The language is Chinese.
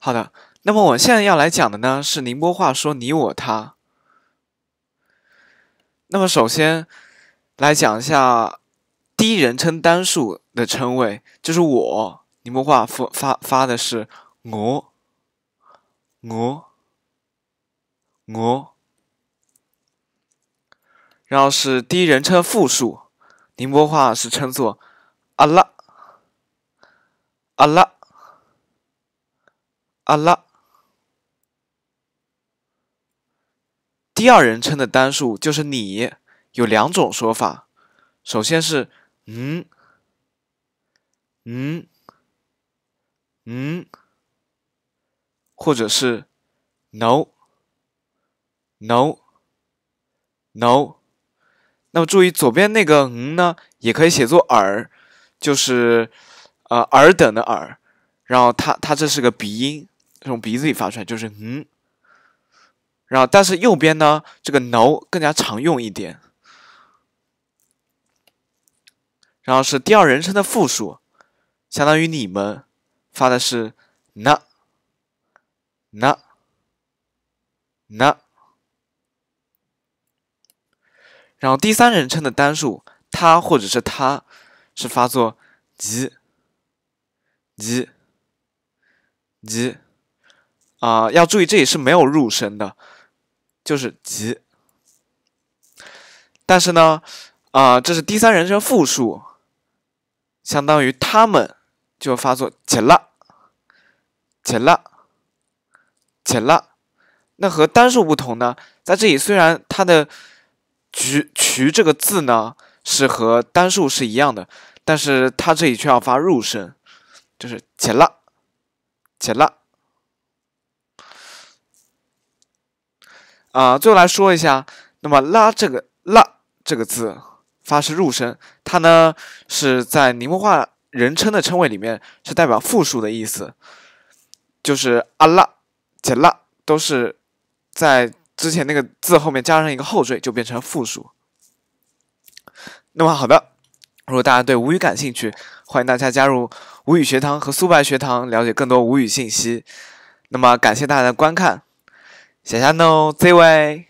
好的，那么我现在要来讲的呢是宁波话说你我他。那么首先来讲一下第一人称单数的称谓，就是我，宁波话发发发的是我，我，我。然后是第一人称复数，宁波话是称作阿拉，阿拉。阿拉，第二人称的单数就是你，有两种说法。首先是嗯嗯嗯，或者是 no no no。那么注意左边那个嗯呢，也可以写作尔，就是呃尔等的尔，然后它它这是个鼻音。从鼻子里发出来就是“嗯”，然后但是右边呢，这个 “no” 更加常用一点。然后是第二人称的复数，相当于你们，发的是 “na na na”。然后第三人称的单数，他或者是他，是发作 “ni ni i 啊，要注意，这里是没有入声的，就是吉。但是呢，啊，这是第三人称复数，相当于他们，就发作且了，且了，且了。那和单数不同呢，在这里虽然它的“渠渠”这个字呢是和单数是一样的，但是它这里却要发入声，就是且了，且了。啊，最后来说一下，那么拉这个拉这个字，发是入声，它呢是在宁波话人称的称谓里面是代表复数的意思，就是阿拉且拉都是在之前那个字后面加上一个后缀就变成复数。那么好的，如果大家对吴语感兴趣，欢迎大家加入吴语学堂和苏白学堂，了解更多吴语信息。那么感谢大家的观看。谢谢侬这位。